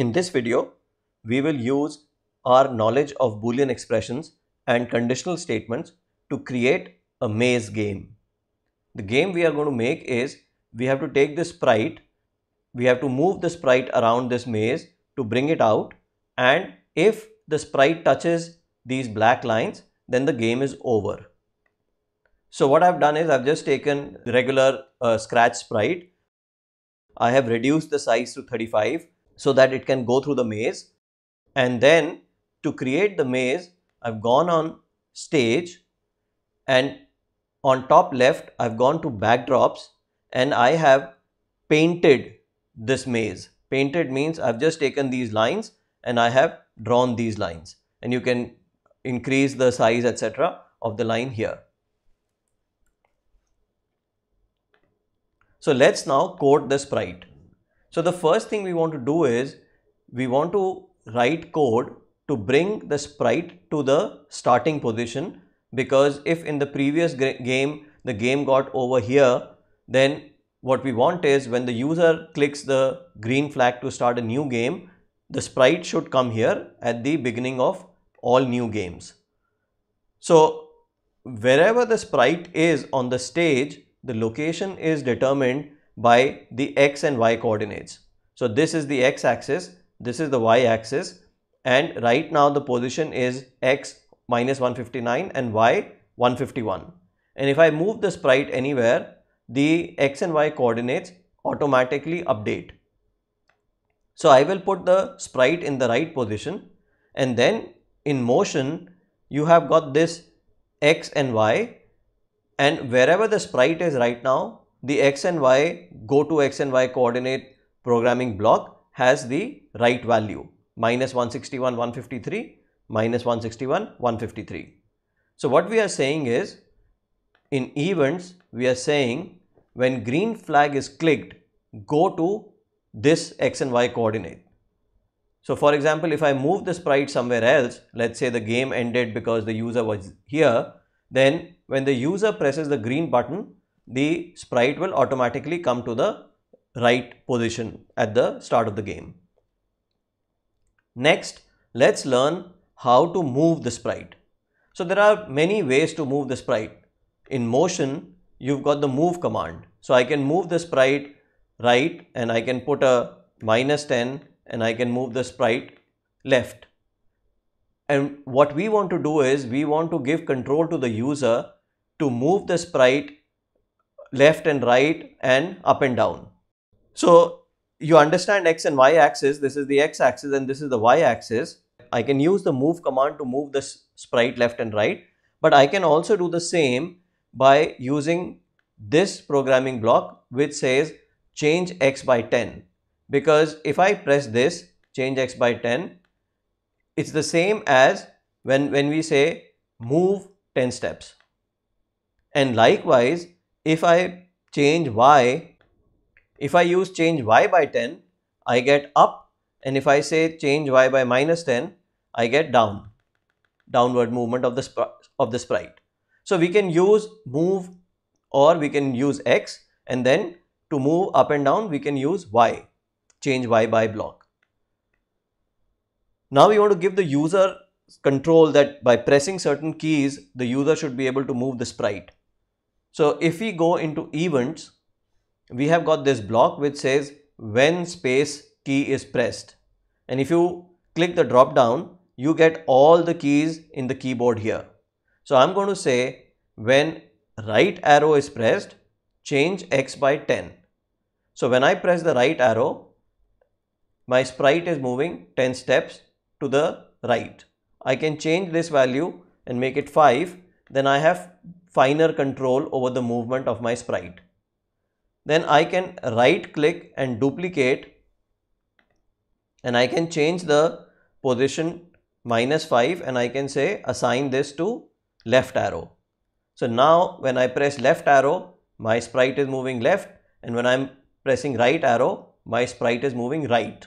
In this video, we will use our knowledge of Boolean expressions and conditional statements to create a maze game. The game we are going to make is we have to take this sprite, we have to move the sprite around this maze to bring it out and if the sprite touches these black lines, then the game is over. So what I've done is I've just taken regular uh, scratch sprite. I have reduced the size to 35 so that it can go through the maze and then to create the maze I've gone on stage and on top left I've gone to backdrops and I have painted this maze. Painted means I've just taken these lines and I have drawn these lines and you can increase the size etc of the line here. So let's now code the sprite. So, the first thing we want to do is we want to write code to bring the sprite to the starting position because if in the previous game the game got over here then what we want is when the user clicks the green flag to start a new game the sprite should come here at the beginning of all new games. So wherever the sprite is on the stage the location is determined by the x and y coordinates. So this is the x axis, this is the y axis and right now the position is x minus 159 and y 151. And if I move the sprite anywhere, the x and y coordinates automatically update. So I will put the sprite in the right position and then in motion you have got this x and y and wherever the sprite is right now the x and y go to x and y coordinate programming block has the right value minus 161, 153, minus 161, 153. So, what we are saying is in events we are saying when green flag is clicked go to this x and y coordinate. So, for example, if I move the sprite somewhere else, let's say the game ended because the user was here, then when the user presses the green button, the sprite will automatically come to the right position at the start of the game. Next, let's learn how to move the sprite. So there are many ways to move the sprite. In motion, you've got the move command. So I can move the sprite right and I can put a minus 10 and I can move the sprite left. And what we want to do is we want to give control to the user to move the sprite left and right and up and down. So you understand x and y axis, this is the x axis and this is the y axis. I can use the move command to move the sprite left and right, but I can also do the same by using this programming block which says change x by 10 because if I press this change x by 10 it's the same as when when we say move 10 steps and likewise if I change y, if I use change y by 10, I get up and if I say change y by minus 10, I get down, downward movement of the, of the sprite. So we can use move or we can use x and then to move up and down, we can use y, change y by block. Now we want to give the user control that by pressing certain keys, the user should be able to move the sprite. So if we go into events, we have got this block which says when space key is pressed. And if you click the drop down, you get all the keys in the keyboard here. So I'm going to say when right arrow is pressed, change x by 10. So when I press the right arrow, my sprite is moving 10 steps to the right. I can change this value and make it 5. Then I have finer control over the movement of my sprite. Then I can right click and duplicate and I can change the position minus 5 and I can say assign this to left arrow. So now when I press left arrow my sprite is moving left and when I'm pressing right arrow my sprite is moving right.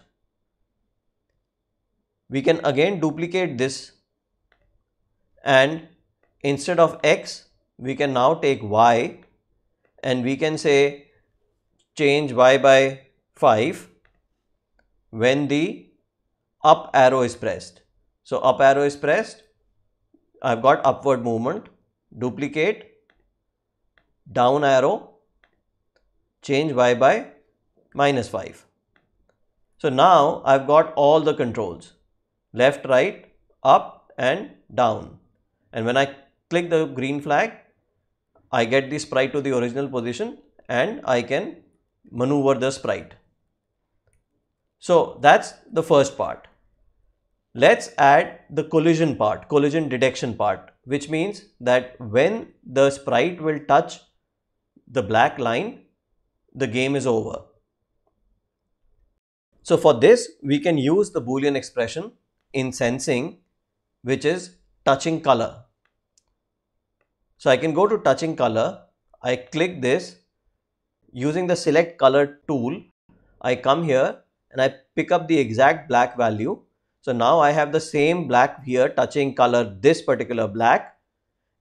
We can again duplicate this and instead of x we can now take y and we can say change y by 5 when the up arrow is pressed. So up arrow is pressed, I've got upward movement, duplicate, down arrow, change y by minus 5. So now I've got all the controls, left, right, up and down. And when I click the green flag, I get the sprite to the original position and I can maneuver the sprite. So that's the first part. Let's add the collision part, collision detection part, which means that when the sprite will touch the black line, the game is over. So for this, we can use the Boolean expression in sensing, which is touching color. So I can go to touching color, I click this using the select color tool, I come here and I pick up the exact black value. So now I have the same black here touching color this particular black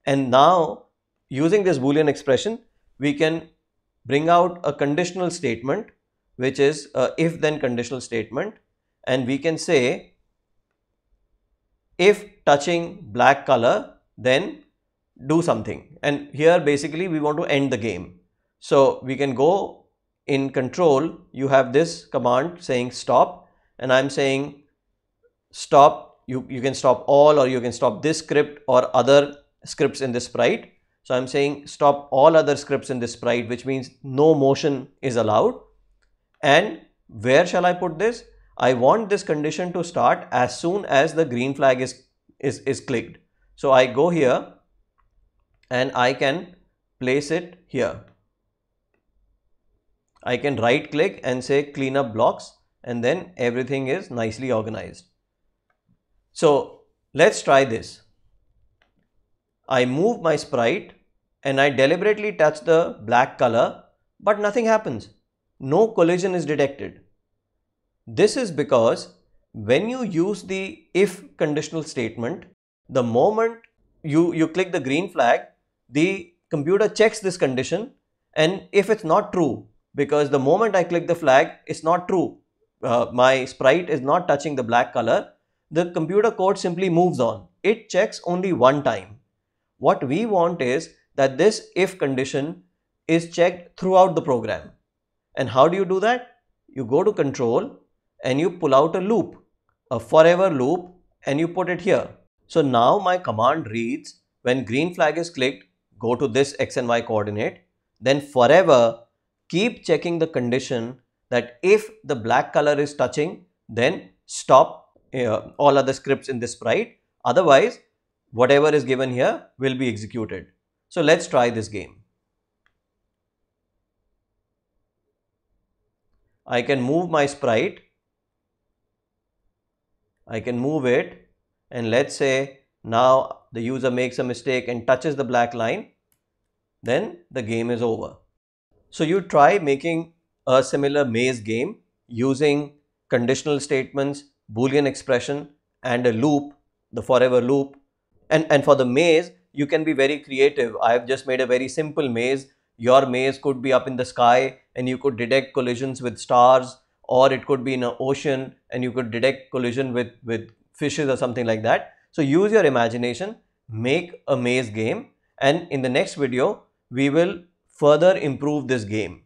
and now using this boolean expression we can bring out a conditional statement which is a if then conditional statement and we can say if touching black color then do something and here basically we want to end the game. So we can go in control you have this command saying stop and I'm saying stop you, you can stop all or you can stop this script or other scripts in this sprite. So I'm saying stop all other scripts in this sprite which means no motion is allowed and where shall I put this? I want this condition to start as soon as the green flag is, is, is clicked. So I go here and I can place it here. I can right click and say clean up blocks and then everything is nicely organized. So let's try this. I move my sprite and I deliberately touch the black color but nothing happens. No collision is detected. This is because when you use the if conditional statement, the moment you, you click the green flag, the computer checks this condition and if it's not true because the moment I click the flag it's not true uh, my sprite is not touching the black color the computer code simply moves on it checks only one time what we want is that this if condition is checked throughout the program and how do you do that you go to control and you pull out a loop a forever loop and you put it here so now my command reads when green flag is clicked go to this x and y coordinate, then forever keep checking the condition that if the black color is touching, then stop uh, all other scripts in this sprite. Otherwise, whatever is given here will be executed. So let's try this game. I can move my sprite. I can move it and let's say now the user makes a mistake and touches the black line, then the game is over. So you try making a similar maze game using conditional statements, boolean expression and a loop, the forever loop. And, and for the maze, you can be very creative. I have just made a very simple maze. Your maze could be up in the sky and you could detect collisions with stars or it could be in an ocean and you could detect collision with, with fishes or something like that. So use your imagination make a maze game and in the next video we will further improve this game.